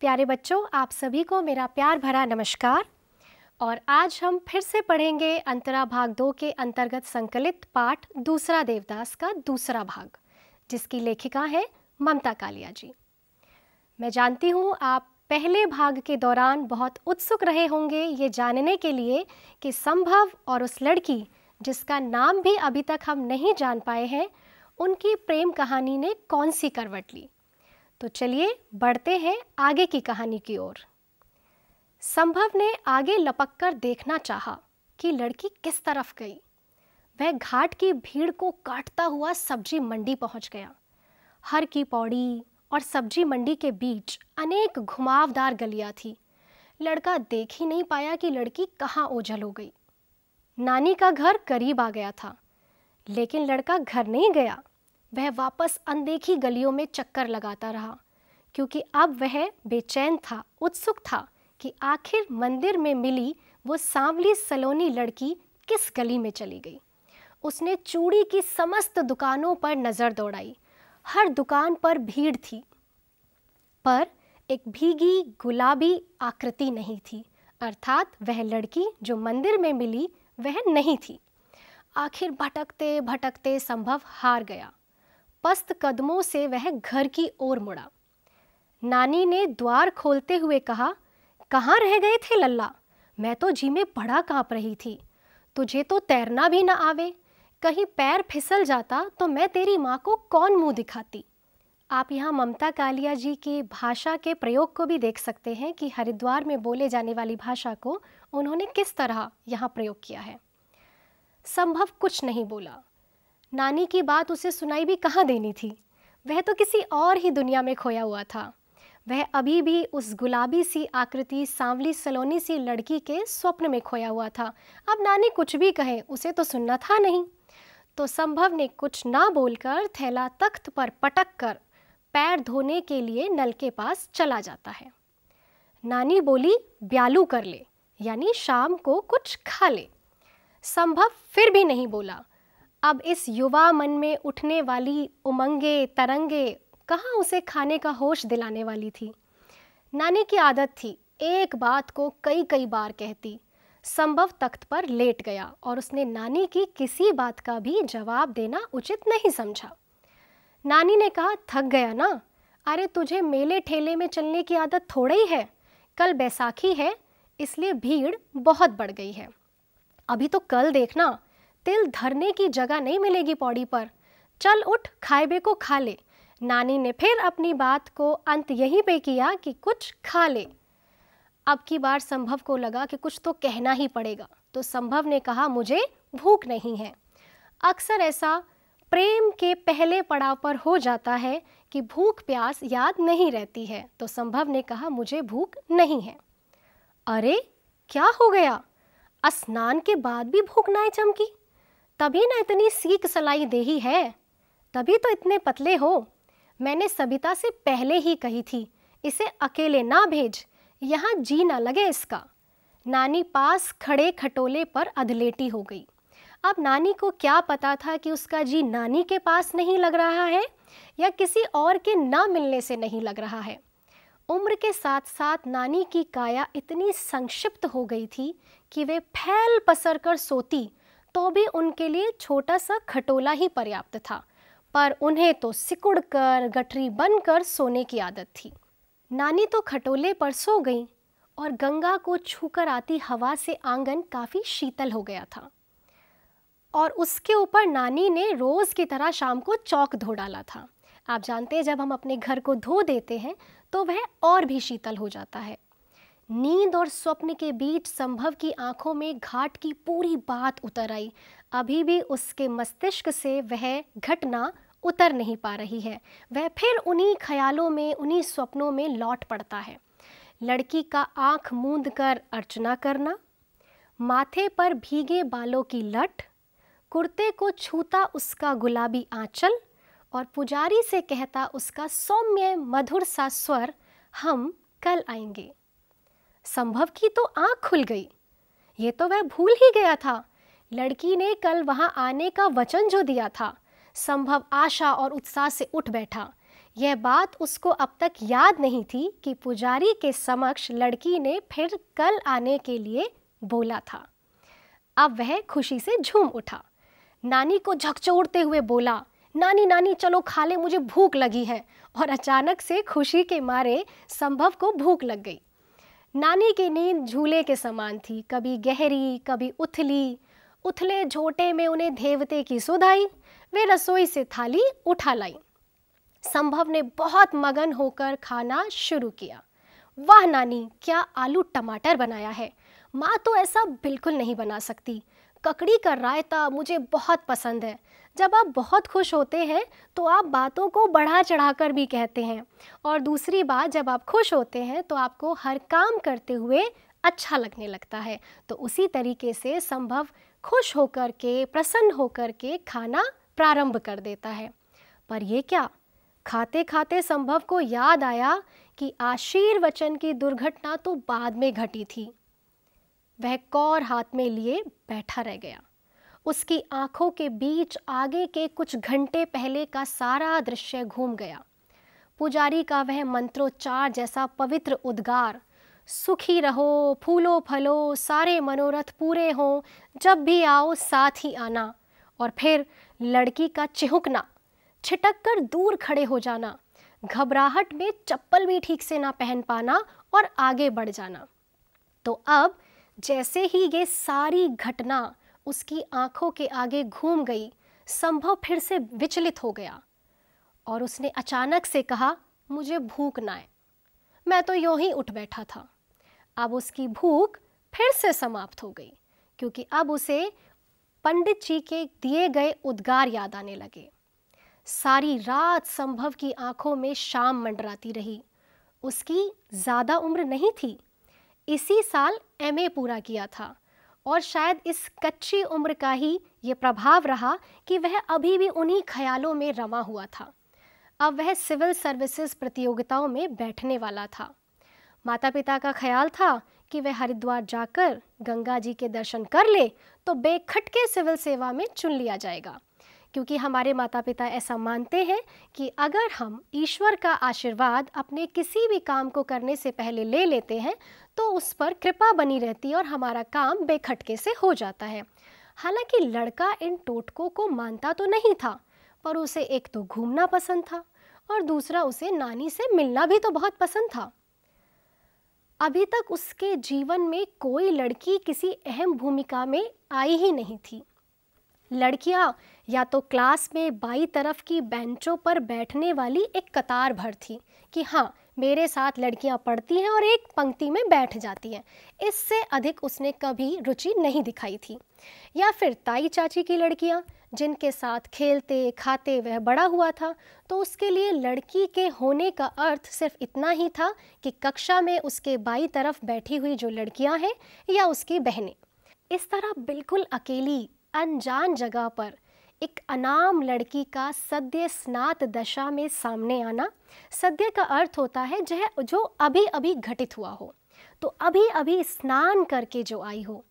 प्यारे बच्चों आप सभी को मेरा प्यार भरा नमस्कार और आज हम फिर से पढ़ेंगे अंतरा भाग दो के अंतर्गत संकलित पाठ दूसरा देवदास का दूसरा भाग जिसकी लेखिका है ममता कालिया जी मैं जानती हूँ आप पहले भाग के दौरान बहुत उत्सुक रहे होंगे ये जानने के लिए कि संभव और उस लड़की जिसका नाम भी अभी तक हम नहीं जान पाए हैं उनकी प्रेम कहानी ने कौन सी करवट ली तो चलिए बढ़ते हैं आगे की कहानी की ओर संभव ने आगे लपक कर देखना चाहा कि लड़की किस तरफ गई वह घाट की भीड़ को काटता हुआ सब्जी मंडी पहुंच गया हर की पौड़ी और सब्जी मंडी के बीच अनेक घुमावदार गलियां थी लड़का देख ही नहीं पाया कि लड़की कहाँ ओझल हो गई नानी का घर करीब आ गया था लेकिन लड़का घर नहीं गया वह वापस अनदेखी गलियों में चक्कर लगाता रहा क्योंकि अब वह बेचैन था उत्सुक था कि आखिर मंदिर में मिली वो सांवली सलोनी लड़की किस गली में चली गई उसने चूड़ी की समस्त दुकानों पर नज़र दौड़ाई हर दुकान पर भीड़ थी पर एक भीगी गुलाबी आकृति नहीं थी अर्थात वह लड़की जो मंदिर में मिली वह नहीं थी आखिर भटकते भटकते संभव हार गया पस्त कदमों से वह घर की ओर मुड़ा नानी ने द्वार खोलते हुए कहा कहाँ रह गए थे लल्ला मैं तो जी में बड़ा कांप रही थी तुझे तो तैरना भी ना आवे कहीं पैर फिसल जाता तो मैं तेरी माँ को कौन मुंह दिखाती आप यहाँ ममता कालिया जी की भाषा के प्रयोग को भी देख सकते हैं कि हरिद्वार में बोले जाने वाली भाषा को उन्होंने किस तरह यहाँ प्रयोग किया है संभव कुछ नहीं बोला नानी की बात उसे सुनाई भी कहाँ देनी थी वह तो किसी और ही दुनिया में खोया हुआ था वह अभी भी उस गुलाबी सी आकृति सांवली सलोनी सी लड़की के स्वप्न में खोया हुआ था अब नानी कुछ भी कहे उसे तो सुनना था नहीं तो संभव ने कुछ ना बोलकर थैला तख्त पर पटक कर पैर धोने के लिए नल के पास चला जाता है नानी बोली ब्यालू कर ले यानी शाम को कुछ खा ले संभव फिर भी नहीं बोला अब इस युवा मन में उठने वाली उमंगे तरंगे कहाँ उसे खाने का होश दिलाने वाली थी नानी की आदत थी एक बात को कई कई बार कहती संभव तख्त पर लेट गया और उसने नानी की किसी बात का भी जवाब देना उचित नहीं समझा नानी ने कहा थक गया ना अरे तुझे मेले ठेले में चलने की आदत थोड़ी ही है कल बैसाखी है इसलिए भीड़ बहुत बढ़ गई है अभी तो कल देखना तिल धरने की जगह नहीं मिलेगी पौड़ी पर चल उठ खाइबे को खा ले नानी ने फिर अपनी बात को अंत यहीं पे किया कि कुछ खा ले अब की बार संभव को लगा कि कुछ तो कहना ही पड़ेगा तो संभव ने कहा मुझे भूख नहीं है अक्सर ऐसा प्रेम के पहले पड़ाव पर हो जाता है कि भूख प्यास याद नहीं रहती है तो संभव ने कहा मुझे भूख नहीं है अरे क्या हो गया स्नान के बाद भी भूख नाएं चमकी तभी ना इतनी सीख सलाई देही है तभी तो इतने पतले हो मैंने सबिता से पहले ही कही थी इसे अकेले ना भेज यहाँ जी ना लगे इसका नानी पास खड़े खटोले पर अधलेटी हो गई अब नानी को क्या पता था कि उसका जी नानी के पास नहीं लग रहा है या किसी और के ना मिलने से नहीं लग रहा है उम्र के साथ साथ नानी की काया इतनी संक्षिप्त हो गई थी कि वे फैल पसर कर सोती तो भी उनके लिए छोटा सा खटोला ही पर्याप्त था पर उन्हें तो सिकुड़ कर गठरी बनकर सोने की आदत थी नानी तो खटोले पर सो गई और गंगा को छूकर आती हवा से आंगन काफ़ी शीतल हो गया था और उसके ऊपर नानी ने रोज़ की तरह शाम को चौक धो डाला था आप जानते हैं जब हम अपने घर को धो देते हैं तो वह और भी शीतल हो जाता है नींद और स्वप्न के बीच संभव की आंखों में घाट की पूरी बात उतर आई अभी भी उसके मस्तिष्क से वह घटना उतर नहीं पा रही है वह फिर उन्हीं ख्यालों में उन्हीं स्वप्नों में लौट पड़ता है लड़की का आंख मूंद कर अर्चना करना माथे पर भीगे बालों की लट कुर्ते को छूता उसका गुलाबी आंचल और पुजारी से कहता उसका सौम्य मधुर सा स्वर हम कल आएंगे संभव की तो आंख खुल गई ये तो वह भूल ही गया था लड़की ने कल वहाँ आने का वचन जो दिया था संभव आशा और उत्साह से उठ बैठा यह बात उसको अब तक याद नहीं थी कि पुजारी के समक्ष लड़की ने फिर कल आने के लिए बोला था अब वह खुशी से झूम उठा नानी को झकझोरते हुए बोला नानी नानी चलो खा ले मुझे भूख लगी है और अचानक से खुशी के मारे संभव को भूख लग गई नानी की नींद झूले के समान थी कभी गहरी कभी उथली उथले झोटे में उन्हें देवते की सुधाई वे रसोई से थाली उठा लाई संभव ने बहुत मगन होकर खाना शुरू किया वाह नानी क्या आलू टमाटर बनाया है माँ तो ऐसा बिल्कुल नहीं बना सकती ककड़ी का रायता मुझे बहुत पसंद है जब आप बहुत खुश होते हैं तो आप बातों को बढ़ा चढ़ा कर भी कहते हैं और दूसरी बात जब आप खुश होते हैं तो आपको हर काम करते हुए अच्छा लगने लगता है तो उसी तरीके से संभव खुश होकर के प्रसन्न होकर के खाना प्रारंभ कर देता है पर ये क्या खाते खाते संभव को याद आया कि आशीर्वचन की दुर्घटना तो बाद में घटी थी वह कौर हाथ में लिए बैठा रह गया उसकी आंखों के बीच आगे के कुछ घंटे पहले का सारा दृश्य घूम गया पुजारी का वह मंत्रोच्चार जैसा पवित्र उद्गार सुखी रहो फूलो फलो सारे मनोरथ पूरे हों जब भी आओ साथ ही आना और फिर लड़की का चिहुकना छिटक कर दूर खड़े हो जाना घबराहट में चप्पल भी ठीक से ना पहन पाना और आगे बढ़ जाना तो अब जैसे ही ये सारी घटना उसकी आंखों के आगे घूम गई संभव फिर से विचलित हो गया और उसने अचानक से कहा मुझे भूख ना आए मैं तो यूं ही उठ बैठा था अब उसकी भूख फिर से समाप्त हो गई क्योंकि अब उसे पंडित जी के दिए गए उद्गार याद आने लगे सारी रात संभव की आंखों में शाम मंडराती रही उसकी ज़्यादा उम्र नहीं थी इसी साल एमए पूरा किया था और शायद इस कच्ची उम्र का ही ये प्रभाव रहा कि वह अभी भी उन्हीं ख्यालों में रमा हुआ था अब वह सिविल सर्विसेज प्रतियोगिताओं में बैठने वाला था माता पिता का ख्याल था कि वह हरिद्वार जाकर गंगा जी के दर्शन कर ले तो बेखटके सिविल सेवा में चुन लिया जाएगा क्योंकि हमारे माता पिता ऐसा मानते हैं कि अगर हम ईश्वर का आशीर्वाद अपने किसी भी काम को करने से पहले ले लेते हैं तो उस पर कृपा बनी रहती है और हमारा काम बेखटके से हो जाता है हालांकि लड़का इन टोटकों को मानता तो नहीं था पर उसे एक तो घूमना पसंद था और दूसरा उसे नानी से मिलना भी तो बहुत पसंद था अभी तक उसके जीवन में कोई लड़की किसी अहम भूमिका में आई ही नहीं थी लड़कियां या तो क्लास में बाई तरफ की बेंचों पर बैठने वाली एक कतार भर थी कि हाँ मेरे साथ लड़कियां पढ़ती हैं और एक पंक्ति में बैठ जाती हैं इससे अधिक उसने कभी रुचि नहीं दिखाई थी या फिर ताई चाची की लड़कियां जिनके साथ खेलते खाते वह बड़ा हुआ था तो उसके लिए लड़की के होने का अर्थ सिर्फ इतना ही था कि कक्षा में उसके बाई तरफ बैठी हुई जो लड़कियां हैं या उसकी बहनें इस तरह बिल्कुल अकेली अनजान जगह पर एक अनाम लड़की का सद्य स्नात दशा में सामने आना सद्य का अर्थ होता है जह जो अभी अभी घटित हुआ हो तो अभी अभी स्नान करके जो आई हो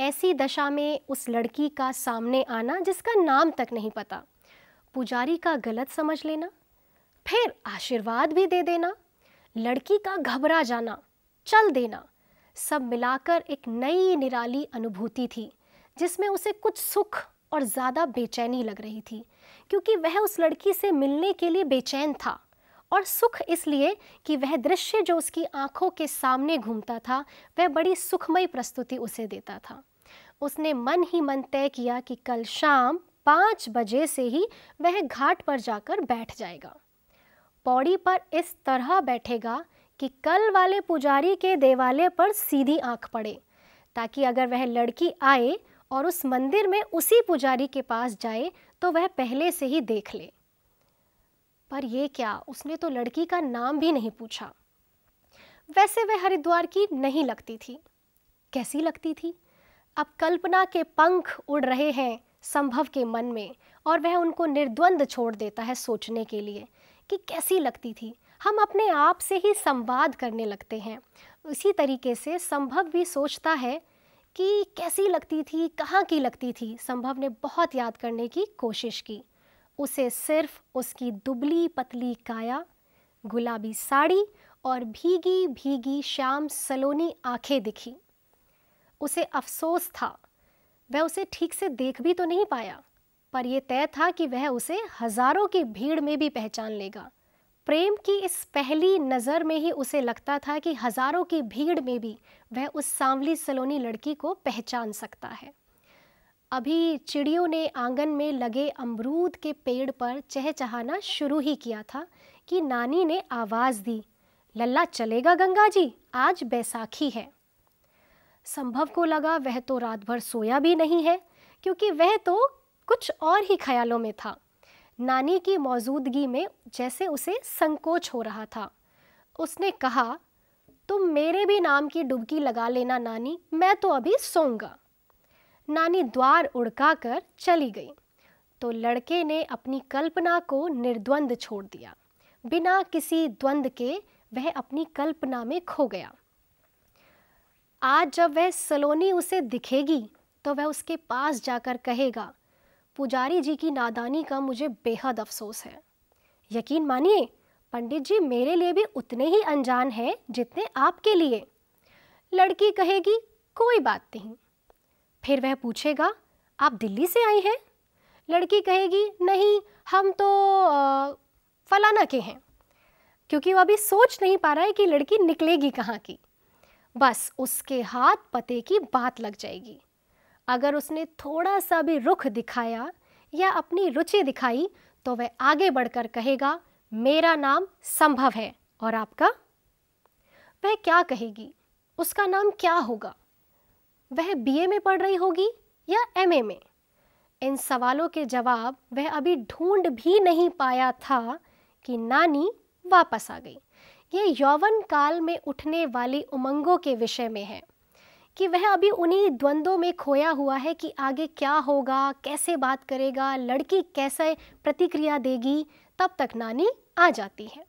ऐसी दशा में उस लड़की का सामने आना जिसका नाम तक नहीं पता पुजारी का गलत समझ लेना फिर आशीर्वाद भी दे देना लड़की का घबरा जाना चल देना सब मिलाकर एक नई निराली अनुभूति थी जिसमें उसे कुछ सुख और ज़्यादा बेचैनी लग रही थी क्योंकि वह उस लड़की से मिलने के लिए बेचैन था और सुख इसलिए कि वह दृश्य जो उसकी आंखों के सामने घूमता था वह बड़ी सुखमय प्रस्तुति उसे देता था उसने मन ही मन तय किया कि कल शाम पाँच बजे से ही वह घाट पर जाकर बैठ जाएगा पौड़ी पर इस तरह बैठेगा कि कल वाले पुजारी के देवालय पर सीधी आंख पड़े ताकि अगर वह लड़की आए और उस मंदिर में उसी पुजारी के पास जाए तो वह पहले से ही देख ले पर यह क्या उसने तो लड़की का नाम भी नहीं पूछा वैसे वह हरिद्वार की नहीं लगती थी कैसी लगती थी अब कल्पना के पंख उड़ रहे हैं संभव के मन में और वह उनको निर्द्वंद छोड़ देता है सोचने के लिए कि कैसी लगती थी हम अपने आप से ही संवाद करने लगते हैं उसी तरीके से संभव भी सोचता है कि कैसी लगती थी कहाँ की लगती थी संभव ने बहुत याद करने की कोशिश की उसे सिर्फ उसकी दुबली पतली काया गुलाबी साड़ी और भीगी भीगी श्याम सलोनी आंखें दिखी उसे अफसोस था वह उसे ठीक से देख भी तो नहीं पाया पर यह तय था कि वह उसे हजारों की भीड़ में भी पहचान लेगा प्रेम की इस पहली नज़र में ही उसे लगता था कि हज़ारों की भीड़ में भी वह उस सांवली सलोनी लड़की को पहचान सकता है अभी चिड़ियों ने आंगन में लगे अमरूद के पेड़ पर चहचहाना शुरू ही किया था कि नानी ने आवाज़ दी लल्ला चलेगा गंगा जी आज बैसाखी है संभव को लगा वह तो रात भर सोया भी नहीं है क्योंकि वह तो कुछ और ही ख्यालों में था नानी की मौजूदगी में जैसे उसे संकोच हो रहा था उसने कहा तुम मेरे भी नाम की डुबकी लगा लेना नानी मैं तो अभी सोऊंगा नानी द्वार उड़का कर चली गई तो लड़के ने अपनी कल्पना को निर्द्वंद छोड़ दिया बिना किसी द्वंद के वह अपनी कल्पना में खो गया आज जब वह सलोनी उसे दिखेगी तो वह उसके पास जाकर कहेगा पुजारी जी की नादानी का मुझे बेहद अफसोस है यकीन मानिए पंडित जी मेरे लिए भी उतने ही अनजान हैं जितने आपके लिए लड़की कहेगी कोई बात नहीं फिर वह पूछेगा आप दिल्ली से आई हैं लड़की कहेगी नहीं हम तो आ, फलाना के हैं क्योंकि वह अभी सोच नहीं पा रहा है कि लड़की निकलेगी कहाँ की बस उसके हाथ पते की बात लग जाएगी अगर उसने थोड़ा सा भी रुख दिखाया या अपनी रुचि दिखाई तो वह आगे बढ़कर कहेगा मेरा नाम संभव है और आपका वह क्या कहेगी उसका नाम क्या होगा वह बीए में पढ़ रही होगी या एमए में इन सवालों के जवाब वह अभी ढूंढ भी नहीं पाया था कि नानी वापस आ गई ये यौवन काल में उठने वाली उमंगों के विषय में है कि वह अभी उन्हीं द्वंद्वों में खोया हुआ है कि आगे क्या होगा कैसे बात करेगा लड़की कैसे प्रतिक्रिया देगी तब तक नानी आ जाती है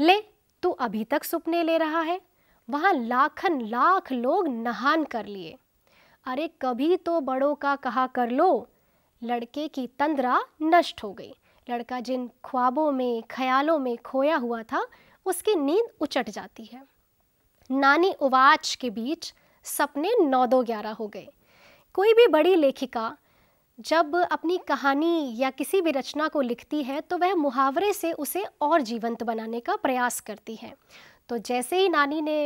ले तू अभी तक सुपने ले रहा है वहाँ लाखन लाख लोग नहान कर लिए अरे कभी तो बड़ों का कहा कर लो लड़के की तंद्रा नष्ट हो गई लड़का जिन ख्वाबों में ख्यालों में खोया हुआ था उसकी नींद उचट जाती है नानी उवाच के बीच सपने नौ दो ग्यारह हो गए कोई भी बड़ी लेखिका जब अपनी कहानी या किसी भी रचना को लिखती है तो वह मुहावरे से उसे और जीवंत बनाने का प्रयास करती है तो जैसे ही नानी ने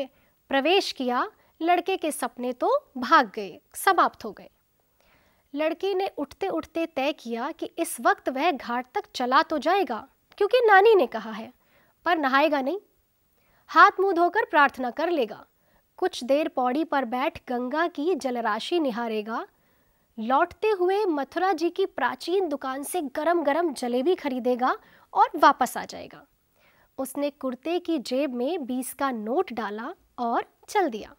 प्रवेश किया लड़के के सपने तो भाग गए समाप्त हो गए लड़के ने उठते उठते तय किया कि इस वक्त वह घाट तक चला तो जाएगा क्योंकि नानी ने कहा है पर नहाएगा नहीं हाथ मुंह धोकर प्रार्थना कर लेगा कुछ देर पौड़ी पर बैठ गंगा की जलराशि निहारेगा लौटते हुए मथुरा जी की प्राचीन दुकान से गरम गरम जलेबी खरीदेगा और वापस आ जाएगा उसने कुर्ते की जेब में बीस का नोट डाला और चल दिया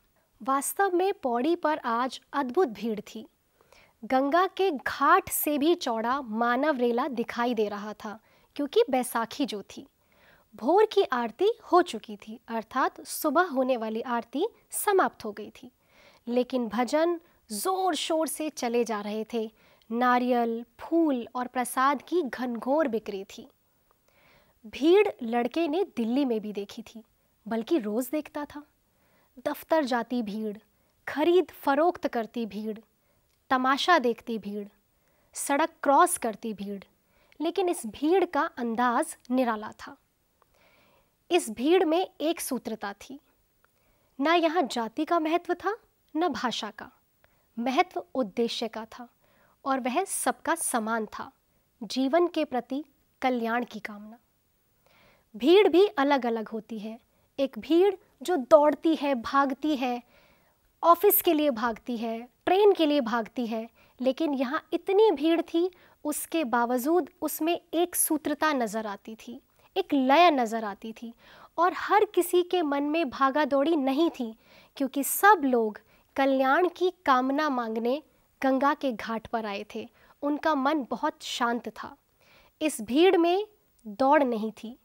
वास्तव में पौड़ी पर आज अद्भुत भीड़ थी गंगा के घाट से भी चौड़ा मानव रेला दिखाई दे रहा था क्योंकि बैसाखी जो थी भोर की आरती हो चुकी थी अर्थात सुबह होने वाली आरती समाप्त हो गई थी लेकिन भजन जोर शोर से चले जा रहे थे नारियल फूल और प्रसाद की घनघोर बिक्री थी भीड़ लड़के ने दिल्ली में भी देखी थी बल्कि रोज़ देखता था दफ्तर जाती भीड़ खरीद फरोख्त करती भीड़ तमाशा देखती भीड़ सड़क क्रॉस करती भीड़ लेकिन इस भीड़ का अंदाज निराला था इस भीड़ में एक सूत्रता थी ना यहाँ जाति का महत्व था न भाषा का महत्व उद्देश्य का था और वह सबका समान था जीवन के प्रति कल्याण की कामना भीड़ भी अलग अलग होती है एक भीड़ जो दौड़ती है भागती है ऑफिस के लिए भागती है ट्रेन के लिए भागती है लेकिन यहाँ इतनी भीड़ थी उसके बावजूद उसमें एक सूत्रता नज़र आती थी एक लय नज़र आती थी और हर किसी के मन में भागा दौड़ी नहीं थी क्योंकि सब लोग कल्याण की कामना मांगने गंगा के घाट पर आए थे उनका मन बहुत शांत था इस भीड़ में दौड़ नहीं थी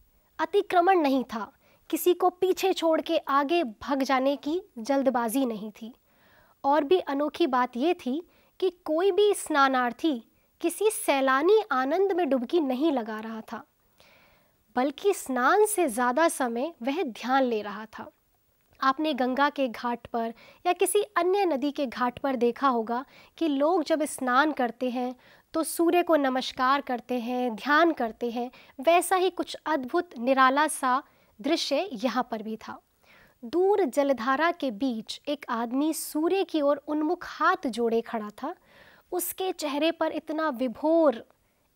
अतिक्रमण नहीं था किसी को पीछे छोड़ के आगे भग जाने की जल्दबाजी नहीं थी और भी अनोखी बात ये थी कि कोई भी स्नानार्थी किसी सैलानी आनंद में डुबकी नहीं लगा रहा था बल्कि स्नान से ज़्यादा समय वह ध्यान ले रहा था आपने गंगा के घाट पर या किसी अन्य नदी के घाट पर देखा होगा कि लोग जब स्नान करते हैं तो सूर्य को नमस्कार करते हैं ध्यान करते हैं वैसा ही कुछ अद्भुत निराला सा दृश्य यहाँ पर भी था दूर जलधारा के बीच एक आदमी सूर्य की ओर उन्मुख हाथ जोड़े खड़ा था उसके चेहरे पर इतना विभोर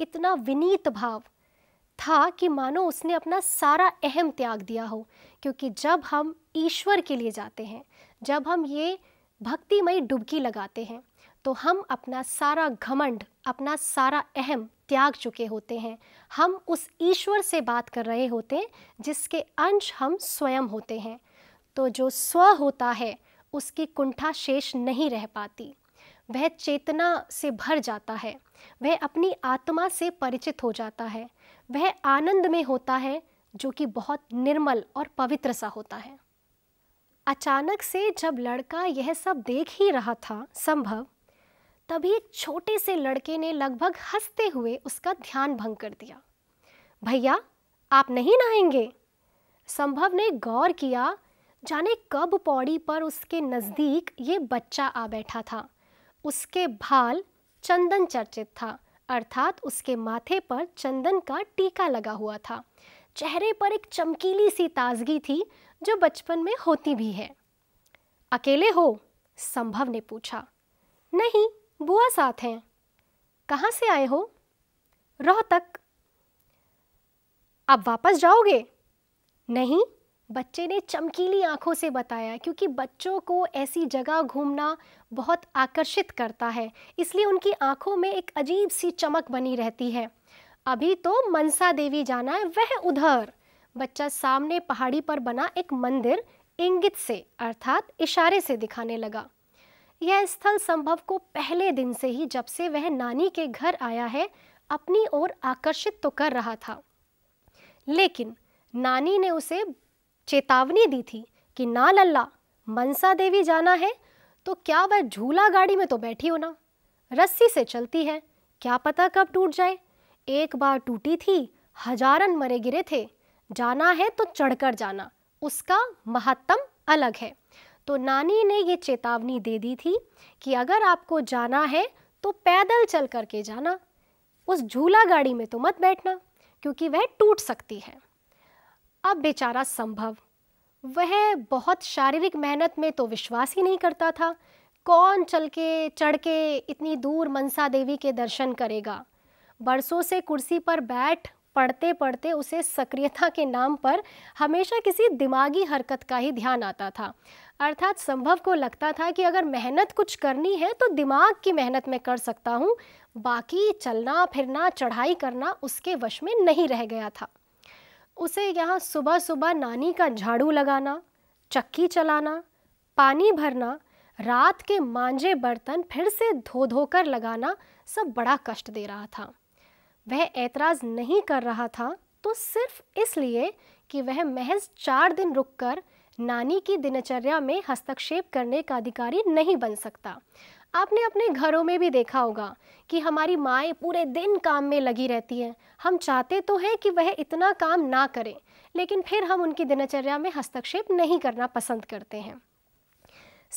इतना विनीत भाव था कि मानो उसने अपना सारा अहम त्याग दिया हो क्योंकि जब हम ईश्वर के लिए जाते हैं जब हम ये भक्तिमयी डुबकी लगाते हैं तो हम अपना सारा घमंड अपना सारा अहम त्याग चुके होते हैं हम उस ईश्वर से बात कर रहे होते हैं जिसके अंश हम स्वयं होते हैं तो जो स्व होता है उसकी कुंठा शेष नहीं रह पाती वह चेतना से भर जाता है वह अपनी आत्मा से परिचित हो जाता है वह आनंद में होता है जो कि बहुत निर्मल और पवित्र सा होता है अचानक से जब लड़का यह सब देख ही रहा था संभव तभी एक छोटे से लड़के ने लगभग हंसते हुए उसका ध्यान भंग कर दिया भैया आप नहीं नहाएंगे संभव ने गौर किया जाने कब पौड़ी पर उसके नज़दीक ये बच्चा आ बैठा था उसके भाल चंदन चर्चित था अर्थात उसके माथे पर चंदन का टीका लगा हुआ था चेहरे पर एक चमकीली सी ताजगी थी जो बचपन में होती भी है अकेले हो संभव ने पूछा नहीं बुआ साथ हैं कहाँ से आए हो रोहतक अब वापस जाओगे नहीं बच्चे ने चमकीली आंखों से बताया क्योंकि बच्चों को ऐसी जगह घूमना बहुत आकर्षित करता है इसलिए उनकी आंखों में एक अजीब सी चमक बनी रहती है अभी तो मनसा देवी जाना है वह उधर बच्चा सामने पहाड़ी पर बना एक मंदिर इंगित से अर्थात इशारे से दिखाने लगा यह स्थल संभव को पहले दिन से ही जब से वह नानी के घर आया है अपनी ओर आकर्षित तो कर रहा था लेकिन नानी ने उसे चेतावनी दी थी कि ना लल्ला मनसा देवी जाना है तो क्या वह झूला गाड़ी में तो बैठी हो ना रस्सी से चलती है क्या पता कब टूट जाए एक बार टूटी थी हजारन मरे गिरे थे जाना है तो चढ़कर जाना उसका महत्तम अलग है तो नानी ने ये चेतावनी दे दी थी कि अगर आपको जाना है तो पैदल चल करके जाना उस झूला गाड़ी में तो मत बैठना क्योंकि वह टूट सकती है अब बेचारा संभव वह बहुत शारीरिक मेहनत में तो विश्वास ही नहीं करता था कौन चल के चढ़ के इतनी दूर मनसा देवी के दर्शन करेगा बरसों से कुर्सी पर बैठ पढ़ते पढ़ते उसे सक्रियता के नाम पर हमेशा किसी दिमागी हरकत का ही ध्यान आता था अर्थात संभव को लगता था कि अगर मेहनत कुछ करनी है तो दिमाग की मेहनत में कर सकता हूँ बाकी चलना फिरना चढ़ाई करना उसके वश में नहीं रह गया था उसे यहाँ सुबह सुबह नानी का झाड़ू लगाना चक्की चलाना पानी भरना रात के मांझे बर्तन फिर से धो धो कर लगाना सब बड़ा कष्ट दे रहा था वह ऐतराज़ नहीं कर रहा था तो सिर्फ इसलिए कि वह महज चार दिन रुककर नानी की दिनचर्या में हस्तक्षेप करने का अधिकारी नहीं बन सकता आपने अपने घरों में भी देखा होगा कि हमारी माएँ पूरे दिन काम में लगी रहती हैं हम चाहते तो हैं कि वह इतना काम ना करें लेकिन फिर हम उनकी दिनचर्या में हस्तक्षेप नहीं करना पसंद करते हैं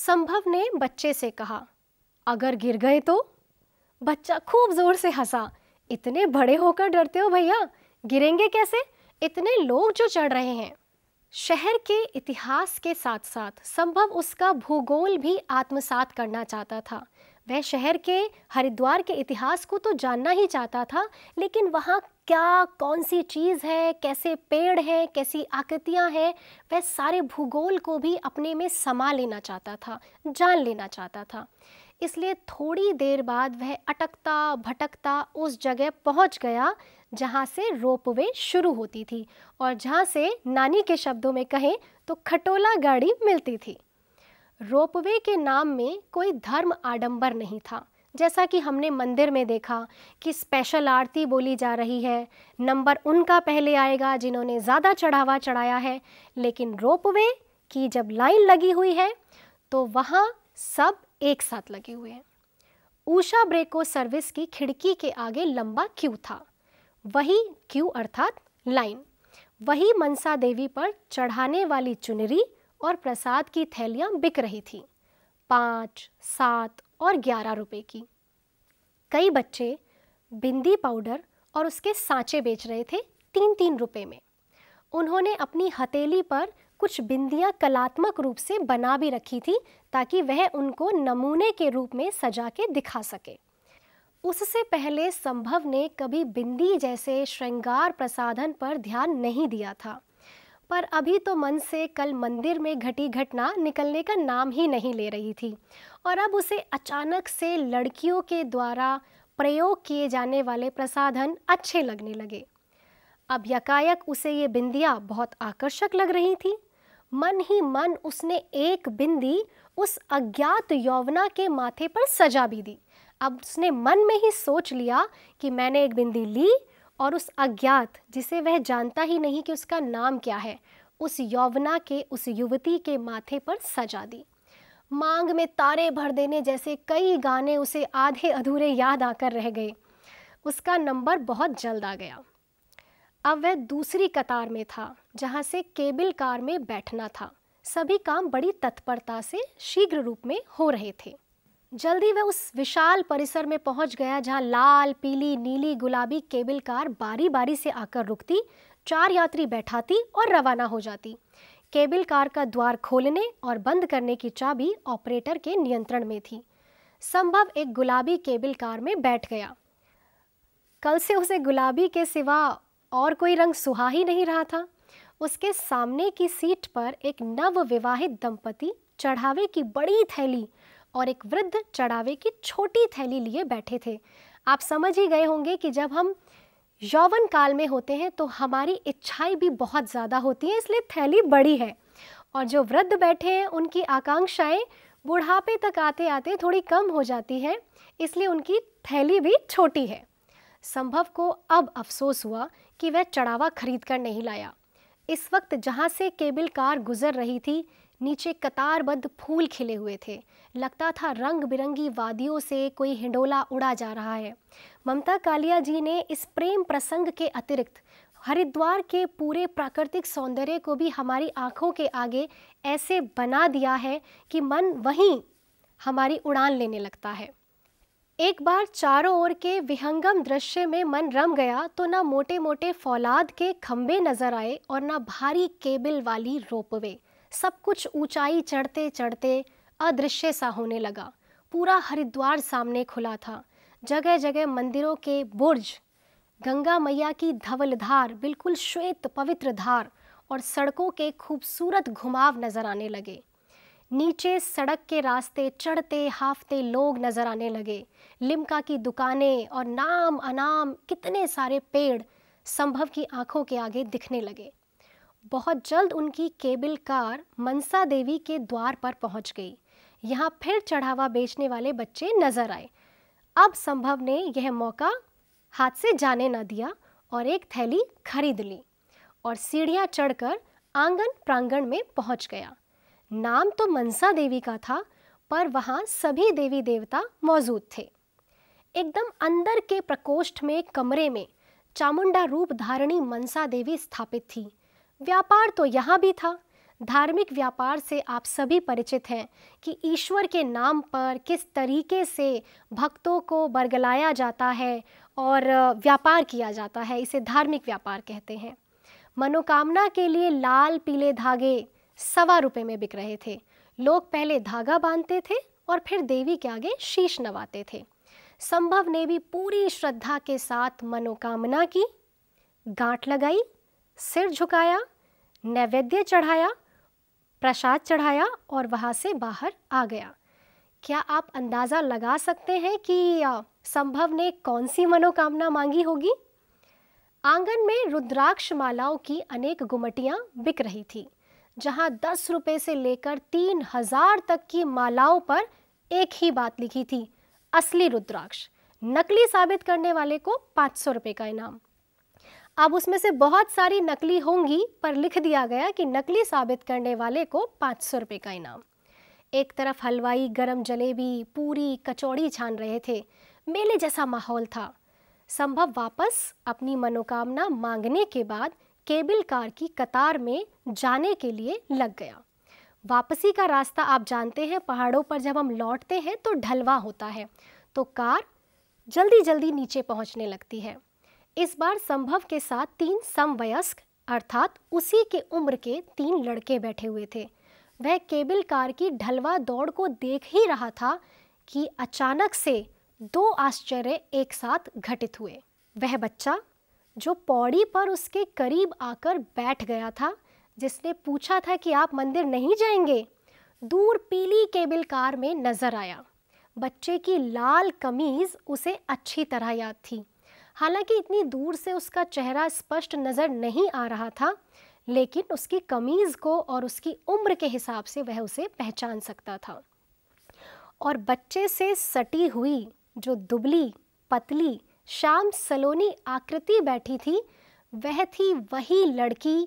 संभव ने बच्चे से कहा अगर गिर गए तो बच्चा खूब जोर से हंसा इतने बड़े होकर डरते हो भैया गिरेंगे कैसे इतने लोग जो चढ़ रहे हैं शहर के इतिहास के साथ साथ संभव उसका भूगोल भी आत्मसात करना चाहता था वह शहर के हरिद्वार के इतिहास को तो जानना ही चाहता था लेकिन वहाँ क्या कौन सी चीज़ है कैसे पेड़ हैं कैसी आकृतियाँ हैं वह सारे भूगोल को भी अपने में समा लेना चाहता था जान लेना चाहता था इसलिए थोड़ी देर बाद वह अटकता भटकता उस जगह पहुँच गया जहाँ से रोप वे शुरू होती थी और जहाँ से नानी के शब्दों में कहें तो खटोला गाड़ी मिलती थी रोप वे के नाम में कोई धर्म आडंबर नहीं था जैसा कि हमने मंदिर में देखा कि स्पेशल आरती बोली जा रही है नंबर उनका पहले आएगा जिन्होंने ज़्यादा चढ़ावा चढ़ाया है लेकिन रोप वे की जब लाइन लगी हुई है तो वहाँ सब एक साथ लगे हुए हैं ऊषा ब्रेको सर्विस की खिड़की के आगे लंबा क्यू था वही क्यू अर्थात लाइन वही मनसा देवी पर चढ़ाने वाली चुनरी और प्रसाद की थैलियां बिक रही थी पाँच सात और ग्यारह रुपए की कई बच्चे बिंदी पाउडर और उसके सांचे बेच रहे थे तीन तीन रुपए में उन्होंने अपनी हथेली पर कुछ बिंदियां कलात्मक रूप से बना भी रखी थी ताकि वह उनको नमूने के रूप में सजा के दिखा सके उससे पहले संभव ने कभी बिंदी जैसे श्रृंगार प्रसाधन पर ध्यान नहीं दिया था पर अभी तो मन से कल मंदिर में घटी घटना निकलने का नाम ही नहीं ले रही थी और अब उसे अचानक से लड़कियों के द्वारा प्रयोग किए जाने वाले प्रसाधन अच्छे लगने लगे अब यकायक उसे ये बिंदियाँ बहुत आकर्षक लग रही थी मन ही मन उसने एक बिंदी उस अज्ञात यौवना के माथे पर सजा भी दी अब उसने मन में ही सोच लिया कि मैंने एक बिंदी ली और उस अज्ञात जिसे वह जानता ही नहीं कि उसका नाम क्या है उस यौवना के उस युवती के माथे पर सजा दी मांग में तारे भर देने जैसे कई गाने उसे आधे अधूरे याद आकर रह गए उसका नंबर बहुत जल्द आ गया अब वह दूसरी कतार में था जहाँ से केबल कार में बैठना था सभी काम बड़ी तत्परता से शीघ्र रूप में हो रहे थे जल्दी वह उस विशाल परिसर में पहुंच गया जहां लाल पीली नीली गुलाबी केबल कार बारी बारी से आकर रुकती चार यात्री बैठाती और रवाना हो जाती केबल कार का द्वार खोलने और बंद करने की चाबी ऑपरेटर के नियंत्रण में थी संभव एक गुलाबी केबल कार में बैठ गया कल से उसे गुलाबी के सिवा और कोई रंग सुहा ही नहीं रहा था उसके सामने की सीट पर एक नव विवाहित दंपति चढ़ावे की बड़ी थैली और एक वृद्ध चढ़ावे की छोटी थैली लिए बैठे थे आप समझ ही गए होंगे कि जब हम यौवन काल में होते हैं तो हमारी इच्छाएं भी बहुत ज़्यादा होती हैं इसलिए थैली बड़ी है और जो वृद्ध बैठे हैं उनकी आकांक्षाएं बुढ़ापे तक आते आते थोड़ी कम हो जाती है इसलिए उनकी थैली भी छोटी है संभव को अब अफसोस हुआ कि वह चढ़ावा खरीद कर नहीं लाया इस वक्त जहाँ से केबल कार गुजर रही थी नीचे कतारबद्ध फूल खिले हुए थे लगता था रंग बिरंगी वादियों से कोई हिंडोला उड़ा जा रहा है ममता कालिया जी ने इस प्रेम प्रसंग के अतिरिक्त हरिद्वार के पूरे प्राकृतिक सौंदर्य को भी हमारी आंखों के आगे ऐसे बना दिया है कि मन वहीं हमारी उड़ान लेने लगता है एक बार चारों ओर के विहंगम दृश्य में मन रम गया तो ना मोटे मोटे फौलाद के खम्भे नजर आए और ना भारी केबल वाली रोपवे सब कुछ ऊंचाई चढ़ते चढ़ते अदृश्य सा होने लगा पूरा हरिद्वार सामने खुला था जगह जगह मंदिरों के बुर्ज गंगा मैया की धवलधार बिल्कुल श्वेत पवित्र धार और सड़कों के खूबसूरत घुमाव नजर आने लगे नीचे सड़क के रास्ते चढ़ते हाफते लोग नजर आने लगे लिमका की दुकानें और नाम अनाम कितने सारे पेड़ संभव की आंखों के आगे दिखने लगे बहुत जल्द उनकी केबल कार मनसा देवी के द्वार पर पहुंच गई यहाँ फिर चढ़ावा बेचने वाले बच्चे नजर आए अब संभव ने यह मौका हाथ से जाने न दिया और एक थैली खरीद ली और सीढ़ियाँ चढ़कर आंगन प्रांगण में पहुंच गया नाम तो मनसा देवी का था पर वहाँ सभी देवी देवता मौजूद थे एकदम अंदर के प्रकोष्ठ में कमरे में चामुंडा रूप धारणी मनसा देवी स्थापित थी व्यापार तो यहाँ भी था धार्मिक व्यापार से आप सभी परिचित हैं कि ईश्वर के नाम पर किस तरीके से भक्तों को बरगलाया जाता है और व्यापार किया जाता है इसे धार्मिक व्यापार कहते हैं मनोकामना के लिए लाल पीले धागे सवा रुपये में बिक रहे थे लोग पहले धागा बांधते थे और फिर देवी के आगे शीश नवाते थे संभव ने भी पूरी श्रद्धा के साथ मनोकामना की गांठ लगाई सिर झुकाया नैवेद्य चढ़ाया प्रसाद चढ़ाया और वहाँ से बाहर आ गया क्या आप अंदाज़ा लगा सकते हैं कि संभव ने कौन सी मनोकामना मांगी होगी आंगन में रुद्राक्ष मालाओं की अनेक गुमटियाँ बिक रही थी जहाँ दस रुपये से लेकर तीन हजार तक की मालाओं पर एक ही बात लिखी थी असली रुद्राक्ष नकली साबित करने वाले को पाँच सौ रुपये का इनाम अब उसमें से बहुत सारी नकली होंगी पर लिख दिया गया कि नकली साबित करने वाले को पाँच सौ रुपये का इनाम एक तरफ हलवाई गरम जलेबी पूरी कचौड़ी छान रहे थे मेले जैसा माहौल था संभव वापस अपनी मनोकामना मांगने के बाद केबल कार की कतार में जाने के लिए लग गया वापसी का रास्ता आप जानते हैं पहाड़ों पर जब हम लौटते हैं तो ढलवा होता है तो कार जल्दी जल्दी नीचे पहुंचने लगती है इस बार संभव के साथ तीन समवयस्क अर्थात उसी के उम्र के तीन लड़के बैठे हुए थे वह केबल कार की ढलवा दौड़ को देख ही रहा था कि अचानक से दो आश्चर्य एक साथ घटित हुए वह बच्चा जो पौड़ी पर उसके करीब आकर बैठ गया था जिसने पूछा था कि आप मंदिर नहीं जाएंगे दूर पीली केबल कार में नजर आया बच्चे की लाल कमीज उसे अच्छी तरह याद थी हालांकि इतनी दूर से उसका चेहरा स्पष्ट नज़र नहीं आ रहा था लेकिन उसकी कमीज़ को और उसकी उम्र के हिसाब से वह उसे पहचान सकता था और बच्चे से सटी हुई जो दुबली पतली शाम सलोनी आकृति बैठी थी वह थी वही लड़की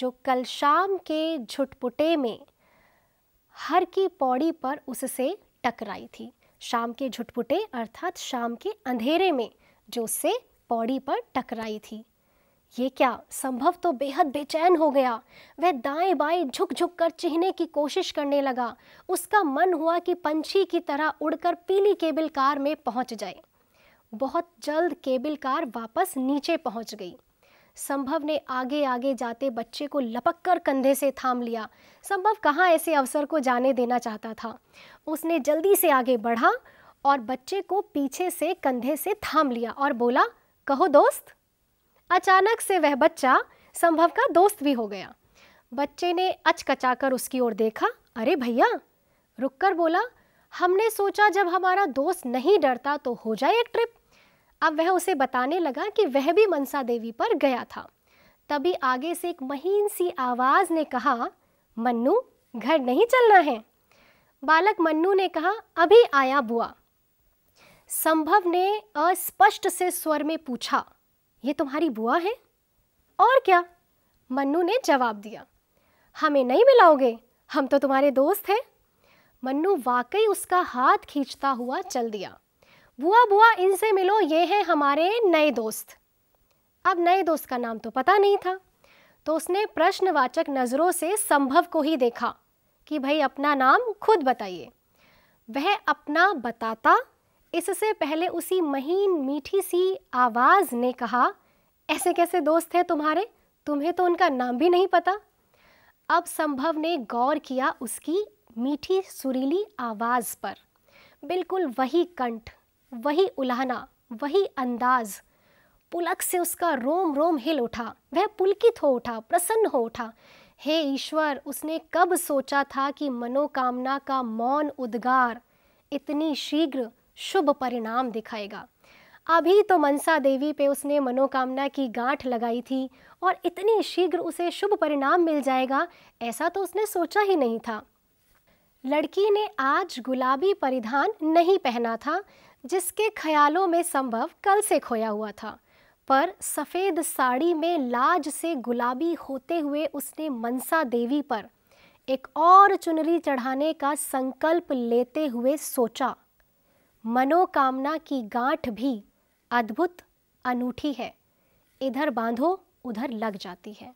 जो कल शाम के झुटपुटे में हर की पौड़ी पर उससे टकराई थी शाम के झुटपुटे अर्थात शाम के अंधेरे में जो उससे पौड़ी पर टकराई थी ये क्या संभव तो बेहद बेचैन हो गया वह दाएं बाएं झुक झुक कर चिहने की कोशिश करने लगा उसका मन हुआ कि पंछी की तरह उड़कर पीली केबल कार में पहुंच जाए बहुत जल्द केबल कार वापस नीचे पहुंच गई संभव ने आगे आगे जाते बच्चे को लपक कर कंधे से थाम लिया संभव कहाँ ऐसे अवसर को जाने देना चाहता था उसने जल्दी से आगे बढ़ा और बच्चे को पीछे से कंधे से थाम लिया और बोला कहो दोस्त अचानक से वह बच्चा संभव का दोस्त भी हो गया बच्चे ने अचकचाकर उसकी ओर देखा अरे भैया रुककर बोला हमने सोचा जब हमारा दोस्त नहीं डरता तो हो जाए एक ट्रिप अब वह उसे बताने लगा कि वह भी मनसा देवी पर गया था तभी आगे से एक महीन सी आवाज़ ने कहा मन्नू घर नहीं चलना है बालक मन्नू ने कहा अभी आया बुआ संभव ने अस्पष्ट से स्वर में पूछा ये तुम्हारी बुआ है और क्या मन्नू ने जवाब दिया हमें नहीं मिलाओगे हम तो तुम्हारे दोस्त हैं मन्नू वाकई उसका हाथ खींचता हुआ चल दिया बुआ बुआ इनसे मिलो ये हैं हमारे नए दोस्त अब नए दोस्त का नाम तो पता नहीं था तो उसने प्रश्नवाचक नज़रों से संभव को ही देखा कि भाई अपना नाम खुद बताइए वह अपना बताता इससे पहले उसी महीन मीठी सी आवाज़ ने कहा ऐसे कैसे दोस्त हैं तुम्हारे तुम्हें तो उनका नाम भी नहीं पता अब संभव ने गौर किया उसकी मीठी सुरीली आवाज़ पर बिल्कुल वही कंठ वही उलाहना वही अंदाज पुलक से उसका रोम रोम हिल उठा वह पुलकित हो उठा प्रसन्न हो उठा हे ईश्वर उसने कब सोचा था कि मनोकामना का मौन उद्गार इतनी शीघ्र शुभ परिणाम दिखाएगा अभी तो मनसा देवी पे उसने मनोकामना की गांठ लगाई थी और इतनी शीघ्र उसे शुभ परिणाम मिल जाएगा ऐसा तो उसने सोचा ही नहीं था लड़की ने आज गुलाबी परिधान नहीं पहना था जिसके ख्यालों में संभव कल से खोया हुआ था पर सफ़ेद साड़ी में लाज से गुलाबी होते हुए उसने मनसा देवी पर एक और चुनरी चढ़ाने का संकल्प लेते हुए सोचा मनोकामना की गांठ भी अद्भुत अनूठी है इधर बांधो उधर लग जाती है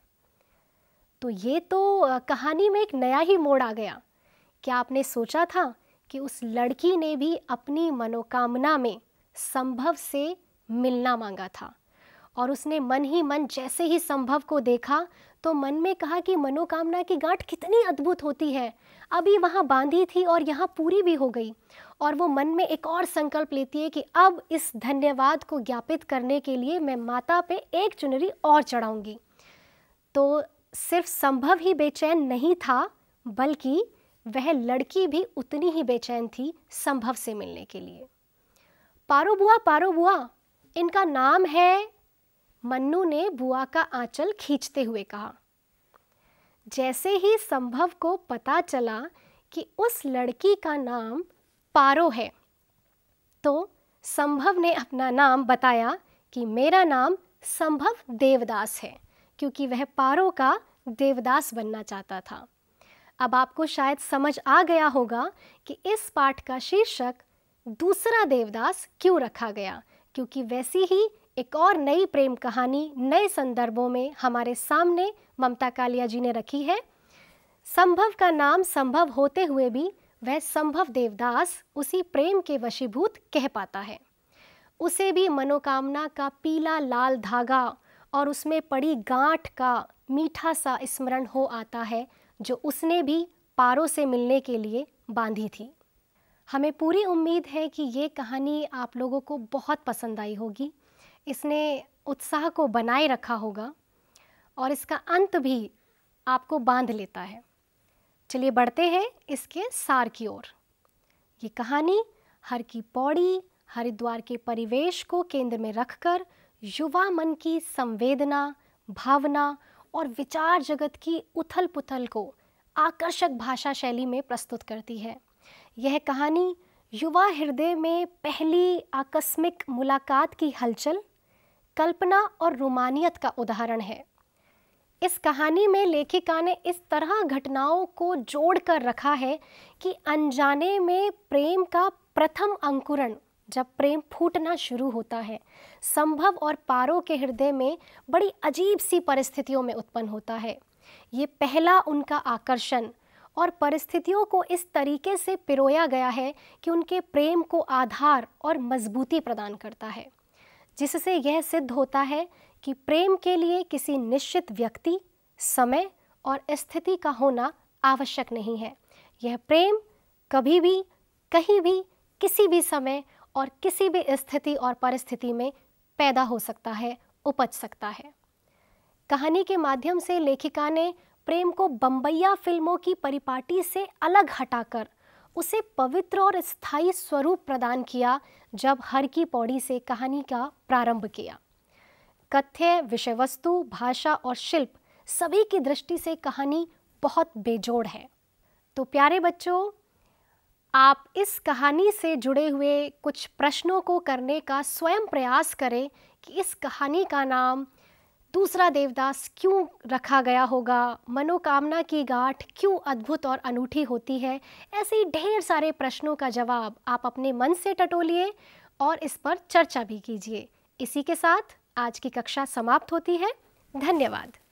तो ये तो कहानी में एक नया ही मोड़ आ गया क्या आपने सोचा था कि उस लड़की ने भी अपनी मनोकामना में संभव से मिलना मांगा था और उसने मन ही मन जैसे ही संभव को देखा तो मन में कहा कि मनोकामना की गांठ कितनी अद्भुत होती है अभी वहाँ बांधी थी और यहाँ पूरी भी हो गई और वो मन में एक और संकल्प लेती है कि अब इस धन्यवाद को ज्ञापित करने के लिए मैं माता पे एक चुनरी और चढ़ाऊँगी तो सिर्फ संभव ही बेचैन नहीं था बल्कि वह लड़की भी उतनी ही बेचैन थी संभव से मिलने के लिए पारो बुआ पारो बुआ इनका नाम है मन्नू ने बुआ का आंचल खींचते हुए कहा जैसे ही संभव को पता चला कि उस लड़की का नाम पारो है तो संभव ने अपना नाम बताया कि मेरा नाम संभव देवदास है क्योंकि वह पारो का देवदास बनना चाहता था अब आपको शायद समझ आ गया होगा कि इस पाठ का शीर्षक दूसरा देवदास क्यों रखा गया क्योंकि वैसी ही एक और नई प्रेम कहानी नए संदर्भों में हमारे सामने ममता कालिया जी ने रखी है संभव का नाम संभव होते हुए भी वह संभव देवदास उसी प्रेम के वशीभूत कह पाता है उसे भी मनोकामना का पीला लाल धागा और उसमें पड़ी गांठ का मीठा सा स्मरण हो आता है जो उसने भी पारों से मिलने के लिए बांधी थी हमें पूरी उम्मीद है कि ये कहानी आप लोगों को बहुत पसंद आई होगी इसने उत्साह को बनाए रखा होगा और इसका अंत भी आपको बांध लेता है चलिए बढ़ते हैं इसके सार की ओर ये कहानी हर की पौड़ी हरिद्वार के परिवेश को केंद्र में रखकर युवा मन की संवेदना भावना और विचार जगत की उथल पुथल को आकर्षक भाषा शैली में प्रस्तुत करती है यह कहानी युवा हृदय में पहली आकस्मिक मुलाकात की हलचल कल्पना और रोमानियत का उदाहरण है इस कहानी में लेखिका ने इस तरह घटनाओं को जोड़ कर रखा है कि अनजाने में प्रेम का प्रथम अंकुरण जब प्रेम फूटना शुरू होता है संभव और पारो के हृदय में बड़ी अजीब सी परिस्थितियों में उत्पन्न होता है ये पहला उनका आकर्षण और परिस्थितियों को इस तरीके से पिरोया गया है कि उनके प्रेम को आधार और मजबूती प्रदान करता है जिससे यह सिद्ध होता है कि प्रेम के लिए किसी निश्चित व्यक्ति समय और स्थिति का होना आवश्यक नहीं है यह प्रेम कभी भी कहीं भी किसी भी समय और किसी भी स्थिति और परिस्थिति में पैदा हो सकता है उपज सकता है कहानी के माध्यम से लेखिका ने प्रेम को बम्बैया फिल्मों की परिपाटी से अलग हटाकर उसे पवित्र और स्थायी स्वरूप प्रदान किया जब हर की पौड़ी से कहानी का प्रारंभ किया कथ्य विषय वस्तु भाषा और शिल्प सभी की दृष्टि से कहानी बहुत बेजोड़ है तो प्यारे बच्चों आप इस कहानी से जुड़े हुए कुछ प्रश्नों को करने का स्वयं प्रयास करें कि इस कहानी का नाम दूसरा देवदास क्यों रखा गया होगा मनोकामना की गांठ क्यों अद्भुत और अनूठी होती है ऐसे ढेर सारे प्रश्नों का जवाब आप अपने मन से टटोलिए और इस पर चर्चा भी कीजिए इसी के साथ आज की कक्षा समाप्त होती है धन्यवाद